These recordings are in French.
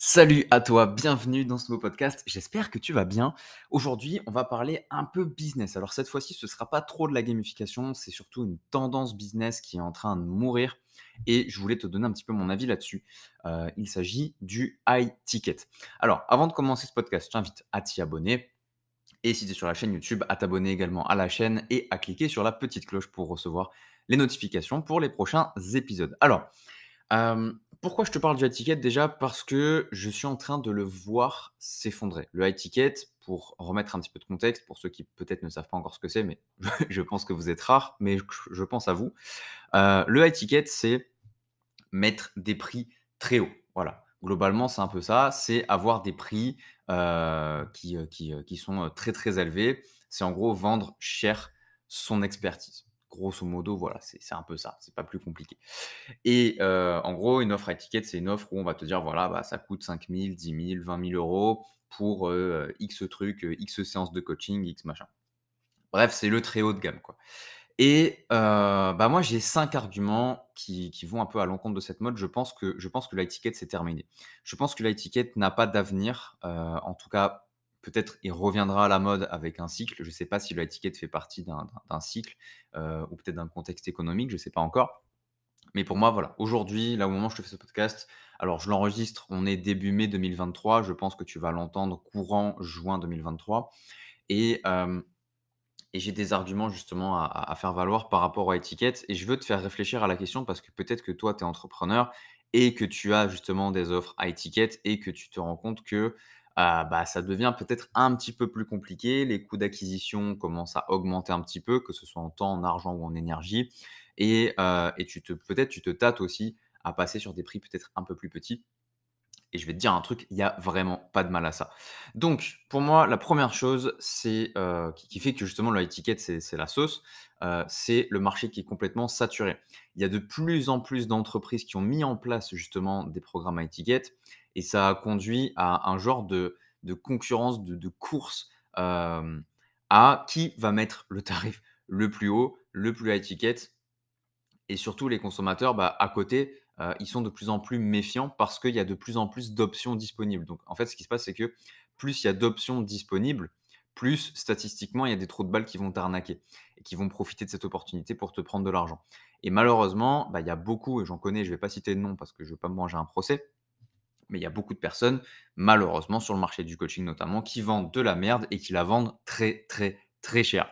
Salut à toi, bienvenue dans ce nouveau podcast. J'espère que tu vas bien. Aujourd'hui, on va parler un peu business. Alors cette fois-ci, ce ne sera pas trop de la gamification, c'est surtout une tendance business qui est en train de mourir et je voulais te donner un petit peu mon avis là-dessus. Euh, il s'agit du high ticket. Alors, avant de commencer ce podcast, je t'invite à t'y abonner. Et si tu es sur la chaîne YouTube, à t'abonner également à la chaîne et à cliquer sur la petite cloche pour recevoir les notifications pour les prochains épisodes. Alors, euh, pourquoi je te parle du high ticket Déjà parce que je suis en train de le voir s'effondrer. Le high ticket, pour remettre un petit peu de contexte, pour ceux qui peut-être ne savent pas encore ce que c'est, mais je pense que vous êtes rares, mais je pense à vous. Euh, le high ticket, c'est mettre des prix très hauts. Voilà. Globalement, c'est un peu ça. C'est avoir des prix euh, qui, euh, qui, qui sont très très élevés. C'est en gros vendre cher son expertise. Grosso modo, voilà, c'est un peu ça. C'est pas plus compliqué. Et euh, en gros, une offre à étiquette, c'est une offre où on va te dire, voilà, bah, ça coûte 5 000, 10 000, 20 000 euros pour euh, X trucs, euh, X séances de coaching, X machin. Bref, c'est le très haut de gamme, quoi. Et bah moi, j'ai cinq arguments qui, vont un peu à l'encontre de cette mode. Je pense que, je que c'est terminé. Je pense que l'étiquette n'a pas d'avenir, en tout cas Peut-être il reviendra à la mode avec un cycle. Je ne sais pas si le fait partie d'un cycle euh, ou peut-être d'un contexte économique, je ne sais pas encore. Mais pour moi, voilà, aujourd'hui, là au moment où je te fais ce podcast, alors je l'enregistre, on est début mai 2023, je pense que tu vas l'entendre courant juin 2023. Euh, et, j'ai des arguments justement à, faire valoir par rapport à étiquette. Et je veux te faire réfléchir à la question parce que peut-être que toi, tu es entrepreneur et que tu as justement des offres à étiquette et que tu te rends compte que ah, bah, ça devient peut-être un petit peu plus compliqué. Les coûts d'acquisition commencent à augmenter un petit peu, que ce soit en temps, en argent ou en énergie. Et, euh, peut-être tu te tâtes aussi à passer sur des prix peut-être un peu plus petits. Et je vais te dire un truc, il n'y a vraiment pas de mal à ça. Donc, pour moi, la première chose euh, qui, fait que justement la étiquette, c'est la sauce, euh, c'est le marché qui est complètement saturé. Il y a de plus en plus d'entreprises qui ont mis en place justement des programmes à étiquette. Et ça a conduit à un genre de, concurrence, de, course à qui va mettre le tarif le plus haut, le plus à étiquette. Et surtout, les consommateurs, bah, à côté, ils sont de plus en plus méfiants parce qu'il y a de plus en plus d'options disponibles. Donc, en fait, ce qui se passe, c'est que plus il y a d'options disponibles, plus statistiquement, il y a des trous de balles qui vont t'arnaquer et qui vont profiter de cette opportunité pour te prendre de l'argent. Et malheureusement, bah, il y a beaucoup, et j'en connais, je ne vais pas citer de nom parce que je ne veux pas me manger un procès, mais il y a beaucoup de personnes, malheureusement, sur le marché du coaching notamment, qui vendent de la merde et qui la vendent très, très, très cher.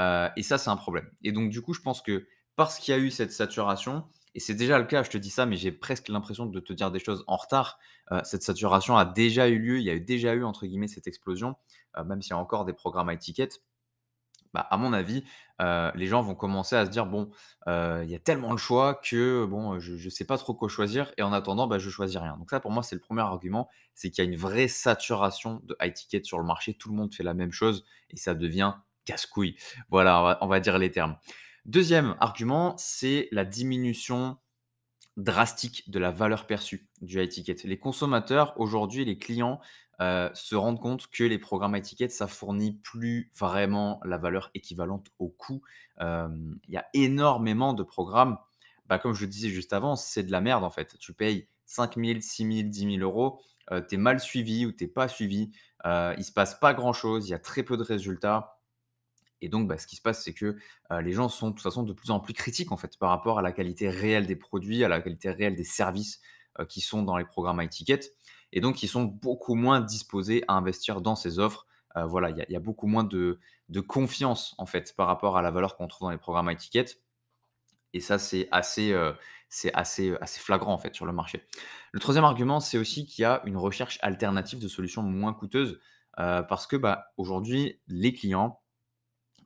Euh, et ça, c'est un problème. Et donc, du coup, je pense que parce qu'il y a eu cette saturation, et c'est déjà le cas, je te dis ça, mais j'ai presque l'impression de te dire des choses en retard. Euh, cette saturation a déjà eu lieu, il y a déjà eu, entre guillemets, cette explosion, euh, même s'il y a encore des programmes à étiquette. Bah, à mon avis, euh, les gens vont commencer à se dire bon, euh, il y a tellement de choix que bon, je ne sais pas trop quoi choisir et en attendant, je bah, je choisis rien. Donc ça, pour moi, c'est le premier argument, c'est qu'il y a une vraie saturation de high ticket sur le marché. Tout le monde fait la même chose et ça devient casse-couille. Voilà, on va dire les termes. Deuxième argument, c'est la diminution drastique de la valeur perçue du high ticket. Les consommateurs aujourd'hui, les clients euh, se rendre compte que les programmes à étiquette, ça fournit plus vraiment la valeur équivalente au coût. Il y a énormément de programmes, bah, comme je le disais juste avant, c'est de la merde en fait. Tu payes 5 000, 6 000, 10 000 euros, euh, tu es mal suivi ou t'es pas suivi, euh, il se passe pas grand-chose, il y a très peu de résultats. Et donc, bah, ce qui se passe, c'est que les gens sont de toute façon de plus en plus critiques en fait par rapport à la qualité réelle des produits, à la qualité réelle des services qui sont dans les programmes à étiquette et donc ils sont beaucoup moins disposés à investir dans ces offres. Euh, voilà, il y, a beaucoup moins de, confiance en fait par rapport à la valeur qu'on trouve dans les programmes à étiquette. Et ça, c'est assez, euh, euh, assez, flagrant en fait sur le marché. Le troisième argument, c'est aussi qu'il y a une recherche alternative de solutions moins coûteuses parce que bah, aujourd'hui, les clients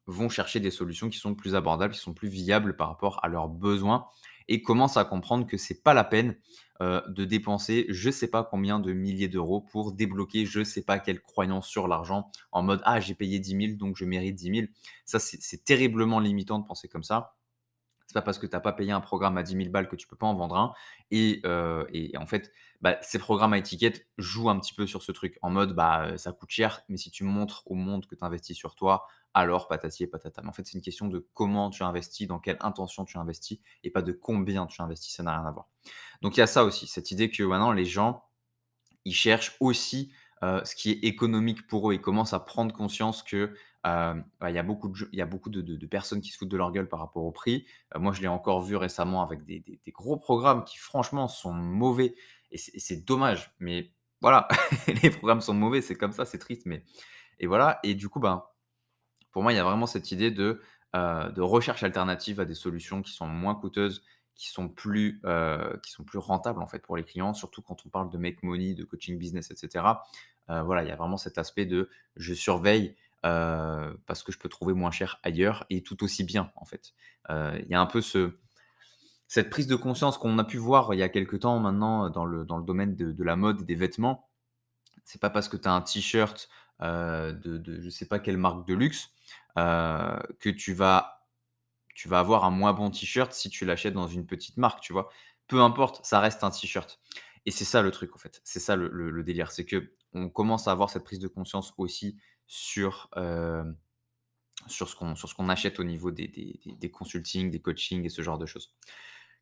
vont chercher des solutions qui sont plus abordables, qui sont plus viables par rapport à leurs besoins et commencent à comprendre que ce n'est pas la peine euh, de dépenser je sais pas combien de milliers d'euros pour débloquer je ne sais pas quelle croyance sur l'argent en mode ah j'ai payé 10 000 donc je mérite 10 000. Ça c'est terriblement limitant de penser comme ça. C'est pas parce que tu n'as pas payé un programme à 10 000 balles que tu peux pas en vendre un. Et, euh, en fait, bah, ces programmes à étiquette jouent un petit peu sur ce truc en mode bah, ça coûte cher, mais si tu montres au monde que tu investis sur toi, alors patati et patata. Mais en fait, c'est une question de comment tu investis, dans quelle intention tu investis, et pas de combien tu investis, ça n'a rien à voir. Donc il y a ça aussi, cette idée que maintenant les gens, ils cherchent aussi euh, ce qui est économique pour eux, ils commencent à prendre conscience que euh, bah, il y a beaucoup, de, y a beaucoup de, personnes qui se foutent de leur gueule par rapport au prix. Euh, moi, je l'ai encore vu récemment avec des, gros programmes qui, franchement, sont mauvais. Et c'est dommage. Mais voilà, les programmes sont mauvais, c'est comme ça, c'est triste. Mais... Et voilà. Et du coup, ben, pour moi, il y a vraiment cette idée euh, de, recherche alternative à des solutions qui sont moins coûteuses, qui sont, plus, euh, qui sont plus rentables en fait pour les clients, surtout quand on parle de make money, de coaching business, etc. Euh, voilà, il y a vraiment cet aspect de je surveille parce que je peux trouver moins cher ailleurs et tout aussi bien en fait. il y a un peu cette prise de conscience qu'on a pu voir il y a quelques temps maintenant dans le, domaine de, de la mode et des vêtements. C'est pas parce que tu as un t-shirt euh, de, de, je sais pas quelle marque de luxe, euh, que tu vas, tu vas avoir un moins bon t-shirt si tu l'achètes dans une petite marque, tu vois. Peu importe, ça reste un t-shirt. Et c'est ça le truc en fait, c'est ça le, délire, c'est que on commence à avoir cette prise de conscience aussi sur euh, sur ce qu'on sur achète au niveau des, des, des, consultings, des coachings et ce genre de choses.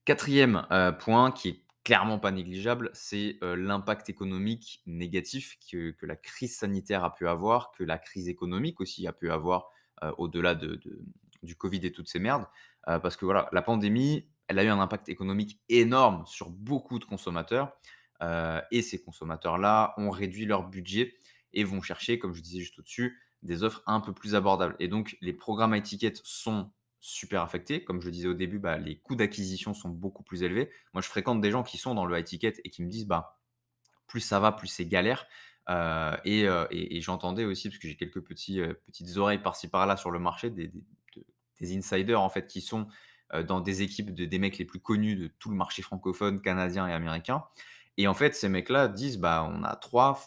Quatrième point qui est clairement pas négligeable, c'est l'impact économique négatif que, la crise sanitaire a pu avoir, que la crise économique aussi a pu avoir au-delà de, du Covid et toutes ces merdes. parce que voilà, la pandémie, elle a eu un impact économique énorme sur beaucoup de consommateurs. et ces consommateurs-là ont réduit leur budget et vont chercher, comme je disais juste au-dessus, des offres un peu plus abordables. Et donc, les programmes à étiquette sont super affecté. Comme je disais au début, bah, les coûts d'acquisition sont beaucoup plus élevés. Moi, je fréquente des gens qui sont dans le high ticket et qui me disent bah, plus ça va, plus c'est galère. Euh, euh, et, j'entendais aussi, parce que j'ai quelques petits, euh, petites oreilles par-ci par-là sur le marché, des, insiders en fait qui sont dans des équipes de, des mecs les plus connus de tout le marché francophone, canadien et américain. Et en fait, ces mecs-là disent bah, on a 3,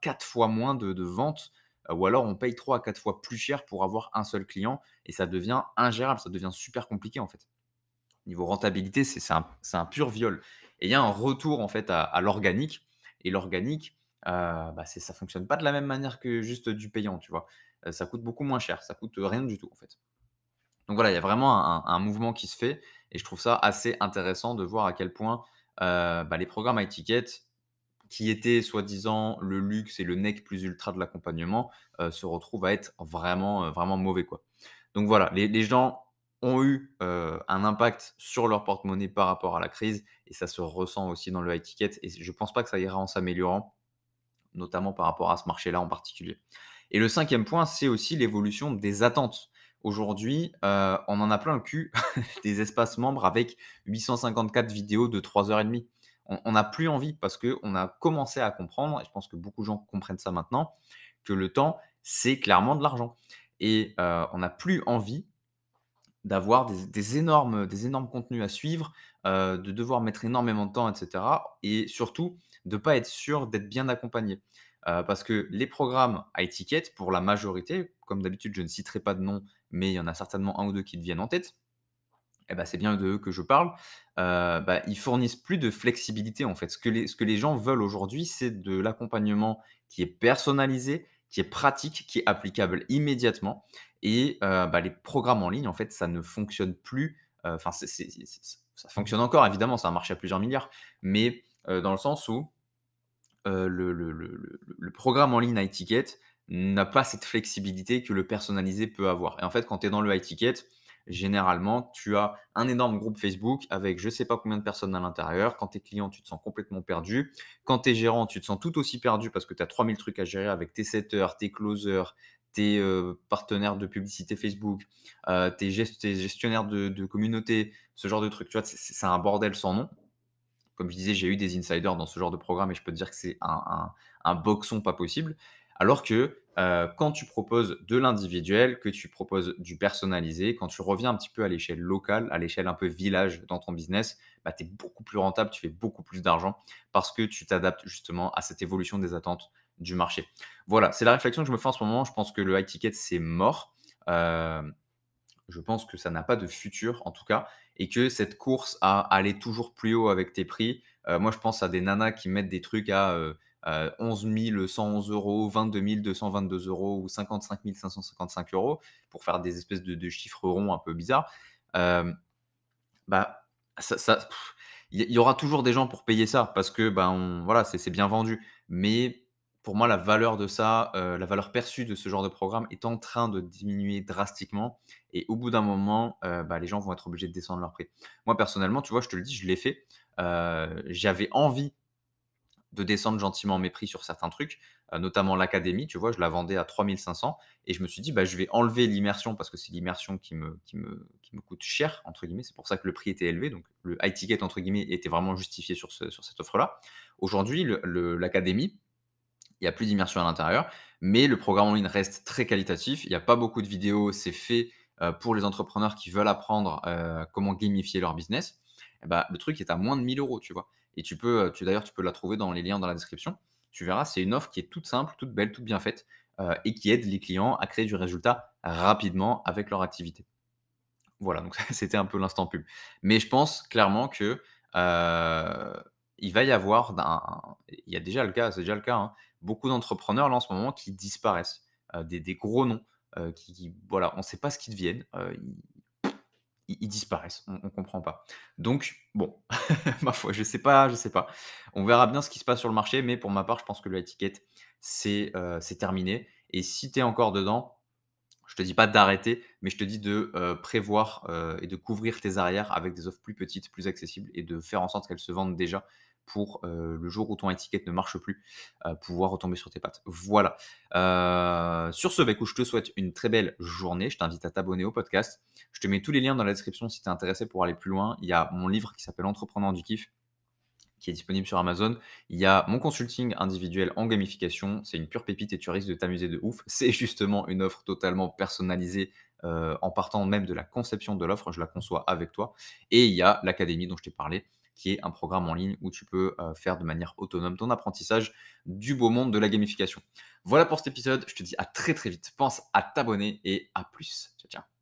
4 fois moins de, de ventes ou alors on paye 3 à 4 fois plus cher pour avoir un seul client, et ça devient ingérable, ça devient super compliqué en fait. Niveau rentabilité, c'est un, pur viol. Et il y a un retour en fait à, l'organique, et l'organique, ça euh, bah, ne ça fonctionne pas de la même manière que juste du payant, tu vois. Euh, ça coûte beaucoup moins cher, ça coûte rien du tout en fait. Donc voilà, il y a vraiment un, mouvement qui se fait et je trouve ça assez intéressant de voir à quel point euh, bah, les programmes à étiquette qui était soi-disant le luxe et le nec plus ultra de l'accompagnement, euh, se retrouve à être vraiment, euh, vraiment mauvais. Quoi. Donc voilà, les, gens ont eu euh, un impact sur leur porte-monnaie par rapport à la crise, et ça se ressent aussi dans le high ticket, et je ne pense pas que ça ira en s'améliorant, notamment par rapport à ce marché-là en particulier. Et le cinquième point, c'est aussi l'évolution des attentes. Aujourd'hui, on en a plein le cul des espaces membres avec 854 vidéos de 3h30 on n'a plus envie parce qu'on a commencé à comprendre, et je pense que beaucoup de gens comprennent ça maintenant, que le temps, c'est clairement de l'argent. Et euh, on n'a plus envie d'avoir des, énormes, des énormes contenus à suivre, euh, de devoir mettre énormément de temps, etc. Et surtout, de ne pas être sûr d'être bien accompagné. Euh, parce que les programmes à étiquette, pour la majorité, comme d'habitude, je ne citerai pas de nom, mais il y en a certainement un ou deux qui te viennent en tête, eh ben, c'est bien de eux que je parle, euh, ils fournissent plus de flexibilité en fait. Ce que les, ce que les gens veulent aujourd'hui, c'est de l'accompagnement qui est personnalisé, qui est pratique, qui est applicable immédiatement. Et bah, les programmes en ligne, en fait, ça ne fonctionne plus. Enfin, ça fonctionne encore, évidemment, ça a marché à plusieurs milliards, mais dans le sens où le, le, le, programme en ligne à étiquette n'a pas cette flexibilité que le personnalisé peut avoir. Et en fait, quand tu es dans le high ticket, généralement, tu as un énorme groupe Facebook avec je ne sais pas combien de personnes à l'intérieur. Quand tu es client, tu te sens complètement perdu. Quand tu es gérant, tu te sens tout aussi perdu parce que tu as 3000 trucs à gérer avec tes setters, tes closers, tes euh, partenaires de publicité Facebook, euh, tes, gestionnaires de, communauté, ce genre de trucs. Tu vois, c'est un bordel sans nom. Comme je disais, j'ai eu des insiders dans ce genre de programme et je peux te dire que c'est un, un boxon pas possible. Alors que euh, quand tu proposes de l'individuel, que tu proposes du personnalisé, quand tu reviens un petit peu à l'échelle locale, à l'échelle un peu village dans ton business, bah, tu es beaucoup plus rentable, tu fais beaucoup plus d'argent parce que tu t'adaptes justement à cette évolution des attentes du marché. Voilà, c'est la réflexion que je me fais en ce moment. Je pense que le high ticket, c'est mort. Euh, je pense que ça n'a pas de futur, en tout cas, et que cette course à aller toujours plus haut avec tes prix, euh, moi, je pense à des nanas qui mettent des trucs à 11 euh, 111 euros, 22 222 euros ou 55 555 euros, pour faire des espèces de, chiffres ronds un peu bizarres, euh, bah, ça, il y aura toujours des gens pour payer ça parce que ben voilà c'est bien vendu mais pour moi la valeur de ça euh, la valeur perçue de ce genre de programme est en train de diminuer drastiquement et au bout d'un moment bah, les gens vont être obligés de descendre leur prix moi personnellement tu vois je te le dis je l'ai fait j'avais envie de descendre gentiment mes prix sur certains trucs, euh, notamment l'académie, tu vois, je la vendais à 3500 et je me suis dit, bah, je vais enlever l'immersion parce que c'est l'immersion qui me, qui, qui me coûte cher, entre guillemets, c'est pour ça que le prix était élevé, donc le high ticket, entre guillemets, était vraiment justifié sur, sur cette offre-là. Aujourd'hui, l'académie, il n'y a plus d'immersion à l'intérieur, mais le programme en ligne reste très qualitatif, il n'y a pas beaucoup de vidéos, c'est fait euh, pour les entrepreneurs qui veulent apprendre euh, comment gamifier leur business. Eh ben, le truc est à moins de 1000 euros, tu vois. Et tu peux, tu, d'ailleurs, tu peux la trouver dans les liens dans la description. Tu verras, c'est une offre qui est toute simple, toute belle, toute bien faite euh, et qui aide les clients à créer du résultat rapidement avec leur activité. Voilà, donc c'était un peu l'instant pub. Mais je pense clairement que euh, il va y avoir, il y a déjà le cas, c'est déjà le cas, hein, beaucoup d'entrepreneurs là en ce moment qui disparaissent, euh, des, gros noms, qui, voilà, on ne sait pas ce qu'ils deviennent ils, disparaissent. On, comprend pas. Donc, bon, ma foi, je sais pas, je sais pas. On verra bien ce qui se passe sur le marché, mais pour ma part, je pense que l'étiquette c'est euh, c'est terminé. Et si tu es encore dedans, je te dis pas d'arrêter, mais je te dis de euh, prévoir euh, et de couvrir tes arrières avec des offres plus petites, plus accessibles et de faire en sorte qu'elles se vendent déjà pour euh, le jour où ton étiquette ne marche plus, euh, pouvoir retomber sur tes pattes. Voilà. Euh, sur ce, Vecou, bah, je te souhaite une très belle journée. Je t'invite à t'abonner au podcast. Je te mets tous les liens dans la description si tu es intéressé pour aller plus loin. Il y a mon livre qui s'appelle Entrepreneur du kiff qui est disponible sur Amazon. Il y a mon consulting individuel en gamification. C'est une pure pépite et tu risques de t'amuser de ouf. C'est justement une offre totalement personnalisée en partant même de la conception de l'offre. Je la conçois avec toi. Et il y a l'académie dont je t'ai parlé qui est un programme en ligne où tu peux euh, faire de manière autonome ton apprentissage du beau monde de la gamification. Voilà pour cet épisode, je te dis à très très vite, pense à t'abonner et à plus. Ciao ciao.